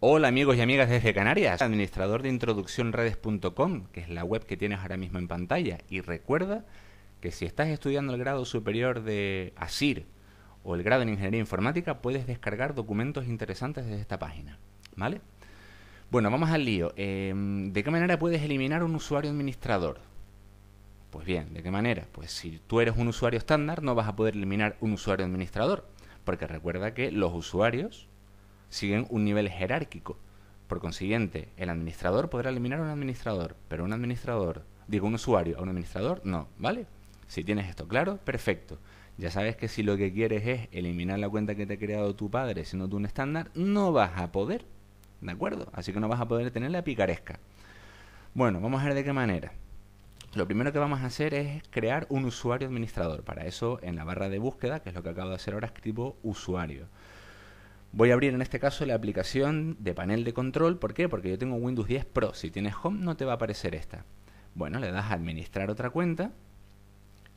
Hola amigos y amigas desde Canarias, administrador de introducciónredes.com, que es la web que tienes ahora mismo en pantalla. Y recuerda que si estás estudiando el grado superior de ASIR o el grado en Ingeniería Informática, puedes descargar documentos interesantes desde esta página. ¿Vale? Bueno, vamos al lío. Em, ¿De qué manera puedes eliminar un usuario administrador? Pues bien, ¿de qué manera? Pues si tú eres un usuario estándar, no vas a poder eliminar un usuario administrador, porque recuerda que los usuarios siguen un nivel jerárquico. Por consiguiente, el administrador podrá eliminar a un administrador, pero un administrador, digo un usuario, a un administrador no, ¿vale? Si tienes esto claro, perfecto. Ya sabes que si lo que quieres es eliminar la cuenta que te ha creado tu padre siendo tú un estándar, no vas a poder, ¿de acuerdo? Así que no vas a poder tener la picaresca. Bueno, vamos a ver de qué manera. Lo primero que vamos a hacer es crear un usuario administrador. Para eso, en la barra de búsqueda, que es lo que acabo de hacer ahora, escribo usuario. Voy a abrir en este caso la aplicación de panel de control. ¿Por qué? Porque yo tengo Windows 10 Pro. Si tienes Home no te va a aparecer esta. Bueno, le das a administrar otra cuenta.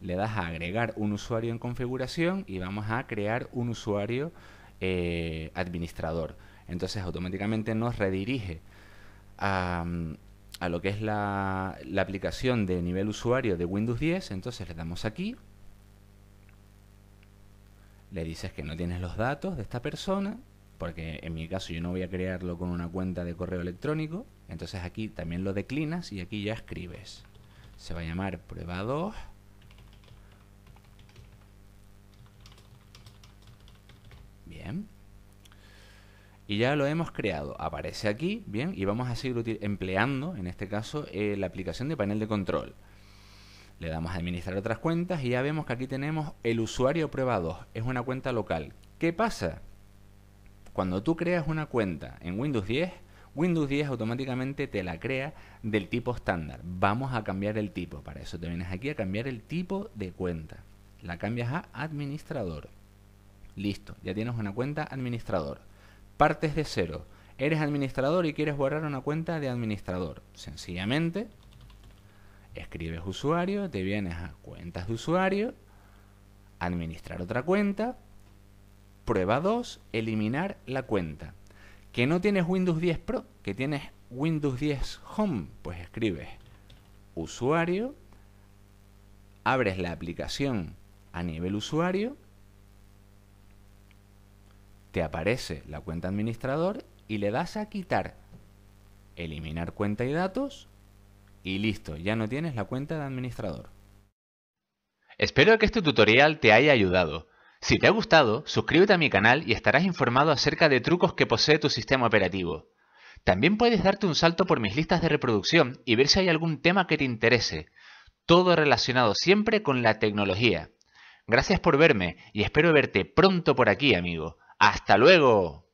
Le das a agregar un usuario en configuración y vamos a crear un usuario eh, administrador. Entonces automáticamente nos redirige a, lo que es la aplicación de nivel usuario de Windows 10. Entonces le damos aquí le dices que no tienes los datos de esta persona, porque en mi caso yo no voy a crearlo con una cuenta de correo electrónico, entonces aquí también lo declinas y aquí ya escribes. Se va a llamar prueba 2. Bien. Y ya lo hemos creado. Aparece aquí, bien, y vamos a seguir empleando, en este caso, eh, la aplicación de panel de control. Le damos a administrar otras cuentas y ya vemos que aquí tenemos el usuario prueba 2. Es una cuenta local. ¿Qué pasa? Cuando tú creas una cuenta en Windows 10, Windows 10 automáticamente te la crea del tipo estándar. Vamos a cambiar el tipo. Para eso te vienes aquí a cambiar el tipo de cuenta. La cambias a administrador. Listo, ya tienes una cuenta administrador. Partes de cero. Eres administrador y quieres borrar una cuenta de administrador. Sencillamente Escribes usuario, te vienes a cuentas de usuario, administrar otra cuenta, prueba 2, eliminar la cuenta. ¿Que no tienes Windows 10 Pro? ¿Que tienes Windows 10 Home? Pues escribes usuario, abres la aplicación a nivel usuario, te aparece la cuenta administrador y le das a quitar, eliminar cuenta y datos y listo, ya no tienes la cuenta de administrador. Espero que este tutorial te haya ayudado. Si te ha gustado, suscríbete a mi canal y estarás informado acerca de trucos que posee tu sistema operativo. También puedes darte un salto por mis listas de reproducción y ver si hay algún tema que te interese, todo relacionado siempre con la tecnología. Gracias por verme y espero verte pronto por aquí, amigo. ¡Hasta luego!